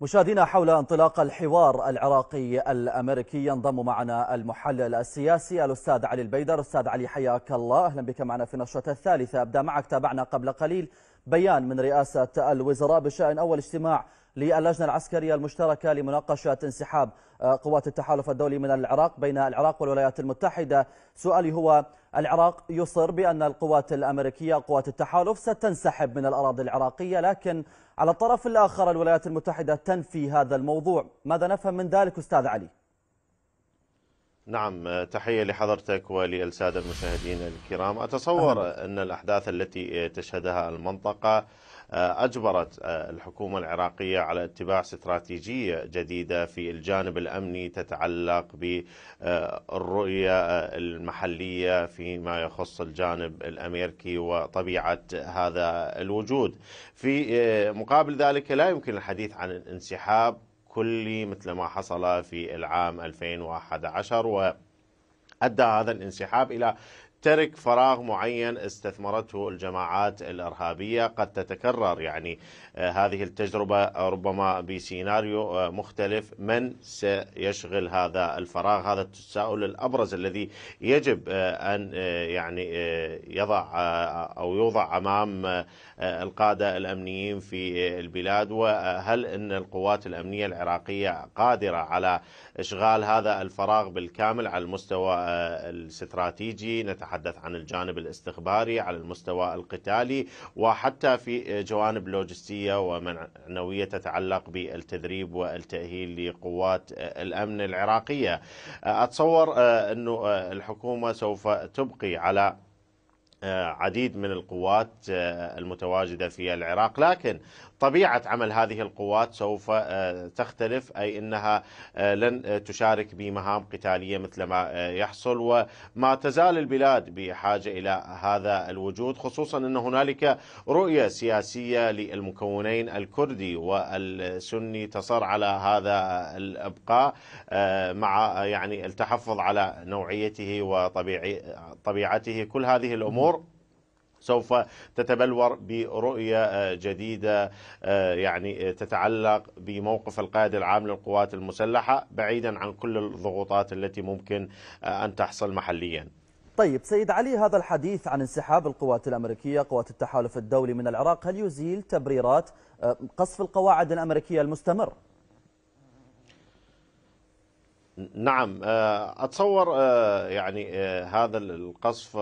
مشاهدينا حول انطلاق الحوار العراقي الامريكي ينضم معنا المحلل السياسي الاستاذ علي البيدر استاذ علي حياك الله اهلا بك معنا في نشرة الثالثه ابدا معك تابعنا قبل قليل بيان من رئاسه الوزراء بشان اول اجتماع للجنة العسكرية المشتركة لمناقشة انسحاب آه، قوات التحالف الدولي من العراق بين العراق والولايات المتحدة سؤالي هو العراق يصر بأن القوات الأمريكية قوات التحالف ستنسحب من الأراضي العراقية لكن على الطرف الآخر الولايات المتحدة تنفي هذا الموضوع ماذا نفهم من ذلك أستاذ علي؟ نعم آه، تحية لحضرتك وللسادة المشاهدين الكرام أتصور أن الأحداث التي تشهدها المنطقة آه، أجبرت آه، الحكومة العراقية على اتباع استراتيجية جديدة في الجانب الأمني تتعلق بالرؤية آه، المحلية فيما يخص الجانب الأمريكي وطبيعة هذا الوجود في مقابل ذلك لا يمكن الحديث عن الانسحاب كلي مثل ما حصل في العام 2011 و أدى هذا الانسحاب إلى ترك فراغ معين استثمرته الجماعات الارهابيه قد تتكرر يعني آه، هذه التجربه ربما بسيناريو آه، مختلف من سيشغل هذا الفراغ هذا التساؤل الابرز الذي يجب آه، ان يعني يضع او يوضع امام القاده الامنيين في البلاد وهل ان القوات الامنيه العراقيه قادره على اشغال هذا الفراغ بالكامل على المستوى الاستراتيجي نتعلم نتحدث عن الجانب الاستخباري على المستوى القتالي وحتى في جوانب لوجستية ومعنوية تتعلق بالتدريب والتأهيل لقوات الأمن العراقية أتصور آه، أن آه، الحكومة سوف تبقي على آه، عديد من القوات المتواجدة في العراق لكن طبيعة عمل هذه القوات سوف آه، تختلف أي أنها آه، لن آه، تشارك بمهام قتالية مثل ما يحصل وما تزال البلاد بحاجة إلى هذا الوجود خصوصا أن هنالك رؤية سياسية للمكونين الكردي والسني تصر على هذا الإبقاء مع يعني التحفظ على نوعيته وطبيعته كل هذه الأمور سوف تتبلور برؤية آه، جديدة آه، يعني آه، تتعلق بموقف القائد العام للقوات المسلحة بعيدا عن كل الضغوطات التي ممكن أن تحصل محليا طيب سيد علي هذا الحديث عن انسحاب القوات الأمريكية قوات التحالف الدولي من العراق هل يزيل تبريرات قصف القواعد الأمريكية المستمر؟ نعم آه، أتصور آه، يعني آه، هذا القصف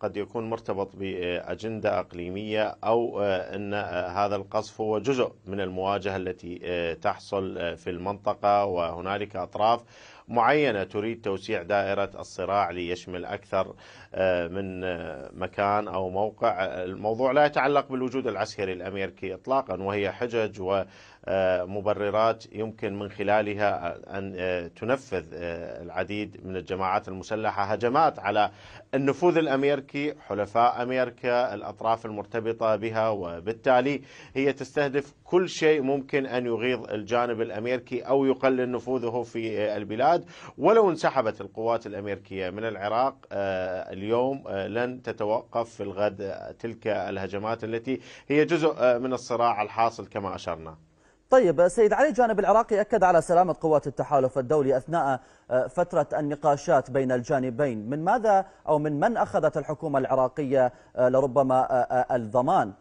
قد يكون مرتبط بأجندة أقليمية أو أن هذا القصف هو جزء من المواجهة التي تحصل في المنطقة وهنالك أطراف معينة تريد توسيع دائرة الصراع ليشمل أكثر آه، من آه، مكان أو موقع الموضوع لا يتعلق بالوجود العسكري الأمريكي إطلاقا وهي حجج و آه، مبررات يمكن من خلالها ان تنفذ العديد من الجماعات المسلحه هجمات على النفوذ الامريكي، حلفاء امريكا، الاطراف المرتبطه بها وبالتالي هي تستهدف كل شيء ممكن ان يغيظ الجانب الامريكي او يقلل نفوذه في البلاد. الاتحاد ولو انسحبت القوات الأمريكية من العراق آه، اليوم آه، لن تتوقف في الغد آه، تلك الهجمات التي هي جزء من الصراع الحاصل كما أشرنا طيب سيد علي جانب العراقي أكد على سلامة قوات التحالف الدولي أثناء فترة النقاشات بين الجانبين من ماذا أو من من أخذت الحكومة العراقية لربما الضمان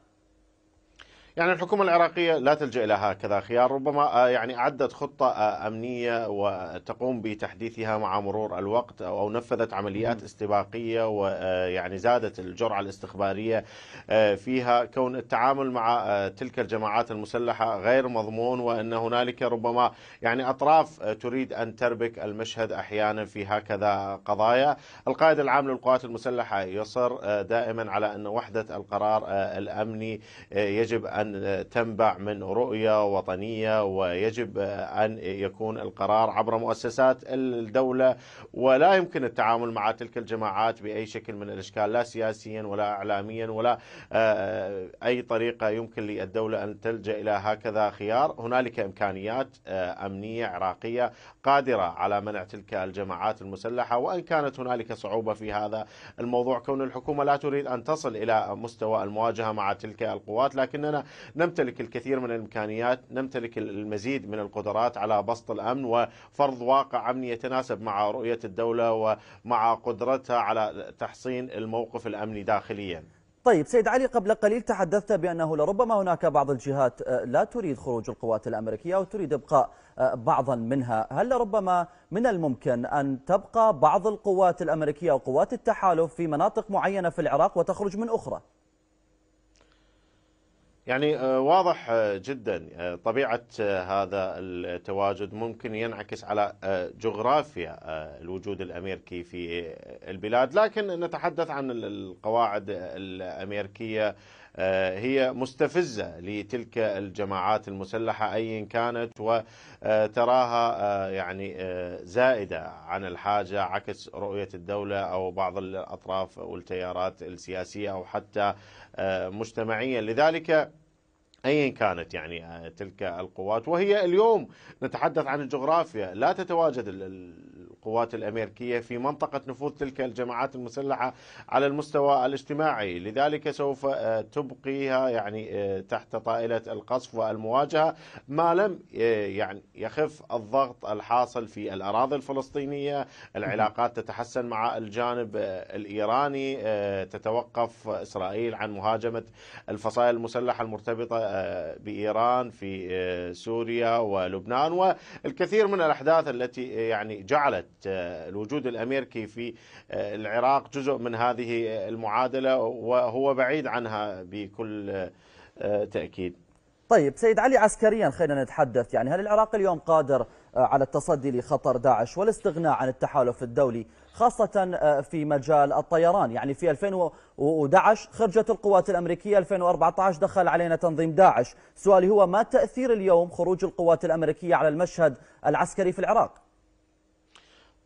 يعني الحكومة العراقية لا تلجأ إلى هكذا خيار ربما آه، يعني أعدت خطة آه، أمنية وتقوم بتحديثها مع مرور الوقت أو نفذت عمليات استباقية ويعني آه، زادت الجرعة الاستخبارية فيها كون التعامل مع تلك الجماعات المسلحة غير مضمون وأن هنالك ربما يعني أطراف تريد أن تربك المشهد أحيانا في هكذا قضايا القائد العام للقوات المسلحة يصر دائما على أن وحدة القرار الأمني يجب أن أن تنبع من رؤية وطنية ويجب أن يكون القرار عبر مؤسسات الدولة ولا يمكن التعامل مع تلك الجماعات بأي شكل من الإشكال لا سياسيا ولا إعلاميا ولا آه، آه، أي طريقة يمكن للدولة أن تلجأ إلى هكذا خيار هنالك إمكانيات آه، أمنية عراقية قادرة على منع تلك الجماعات المسلحة وإن كانت هنالك صعوبة في هذا الموضوع كون الحكومة لا تريد أن تصل إلى مستوى المواجهة مع تلك القوات لكننا نمتلك الكثير من الإمكانيات نمتلك المزيد من القدرات على بسط الأمن وفرض واقع أمني يتناسب مع رؤية الدولة ومع قدرتها على تحصين الموقف الأمني داخليا طيب سيد علي قبل قليل تحدثت بأنه لربما هناك بعض الجهات آه، لا تريد خروج القوات الأمريكية وتريد إبقاء آه، بعضا منها هل لربما من الممكن أن تبقى بعض القوات الأمريكية وقوات التحالف في مناطق معينة في العراق وتخرج من أخرى؟ يعني آه، واضح آه، جدا آه، طبيعة هذا التواجد ممكن ينعكس على جغرافيا الوجود الأمريكي في البلاد لكن نتحدث عن القواعد الأمريكية آه، هي مستفزة لتلك الجماعات المسلحة أيا كانت وتراها آه، يعني آه، زائدة عن الحاجة عكس رؤية الدولة أو بعض الأطراف والتيارات السياسية أو حتى مجتمعيا لذلك ايا كانت يعني تلك القوات وهي اليوم نتحدث عن الجغرافيا لا تتواجد القوات الأمريكية في منطقة نفوذ تلك الجماعات المسلحة على المستوى الاجتماعي لذلك سوف آه، تبقيها يعني آه، تحت طائلة القصف والمواجهة ما لم آه، يعني يخف الضغط الحاصل في الأراضي الفلسطينية العلاقات تتحسن مع الجانب الإيراني تتوقف إسرائيل عن مهاجمة الفصائل المسلحة المرتبطة بإيران في سوريا ولبنان والكثير من الأحداث التي يعني جعلت آه، الوجود الامريكي في آه، العراق جزء من هذه المعادله وهو بعيد عنها بكل آه، تاكيد. طيب سيد علي عسكريا خلينا نتحدث يعني هل العراق اليوم قادر على التصدي لخطر داعش والاستغناء عن التحالف الدولي خاصة في مجال الطيران يعني في 2011 خرجت القوات الأمريكية 2014 دخل علينا تنظيم داعش سؤالي هو ما تأثير اليوم خروج القوات الأمريكية على المشهد العسكري في العراق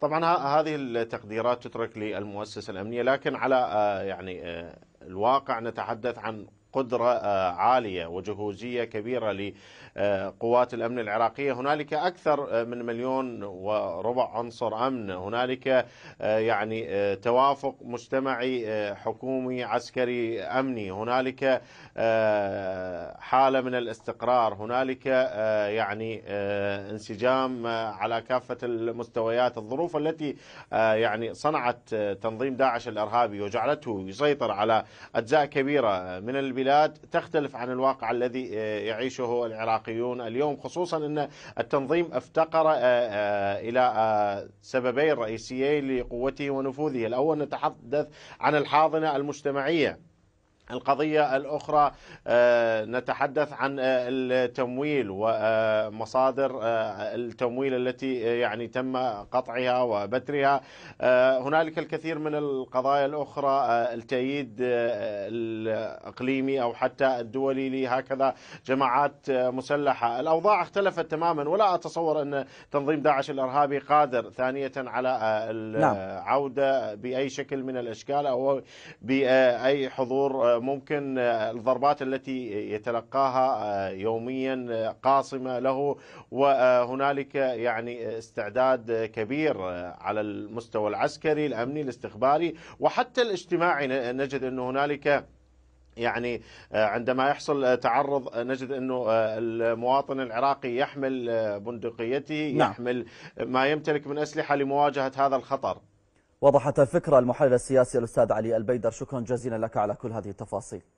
طبعا هذه التقديرات تترك للمؤسسه الامنيه لكن على آه، يعني آه، الواقع نتحدث عن قدرة آه، عالية وجهوزية كبيرة لقوات الأمن العراقية هنالك أكثر آه، من مليون وربع عنصر أمن هنالك آه، يعني توافق مجتمعي حكومي عسكري أمني هنالك حالة من الاستقرار هنالك يعني انسجام على كافة المستويات الظروف التي يعني صنعت تنظيم داعش الإرهابي وجعلته يسيطر على أجزاء كبيرة من البلاد تختلف عن الواقع الذي آه، يعيشه العراقيون اليوم خصوصا أن التنظيم افتقر آه، آه، إلى سببين رئيسيين لقوته ونفوذه الأول نتحدث عن الحاضنة المجتمعية القضية الأخرى آه، نتحدث عن آه، التمويل ومصادر آه، التمويل التي يعني تم قطعها وبترها هنالك الكثير من القضايا الأخرى التأييد الإقليمي أو حتى الدولي لهكذا جماعات مسلحة الأوضاع اختلفت تماما ولا أتصور أن تنظيم داعش الإرهابي قادر ثانية على نعم. العودة بأي شكل من الأشكال أو بأي حضور ممكن آه، الضربات التي يتلقاها آه، يوميا آه، قاصمه له وهنالك يعني استعداد كبير على المستوى العسكري الامني الاستخباري وحتى الاجتماعي نجد انه هنالك يعني عندما يحصل تعرض نجد انه المواطن العراقي يحمل بندقيته نعم. يحمل ما يمتلك من اسلحه لمواجهه هذا الخطر وضحت الفكرة المحلل السياسي الأستاذ علي البيدر شكرا جزيلا لك على كل هذه التفاصيل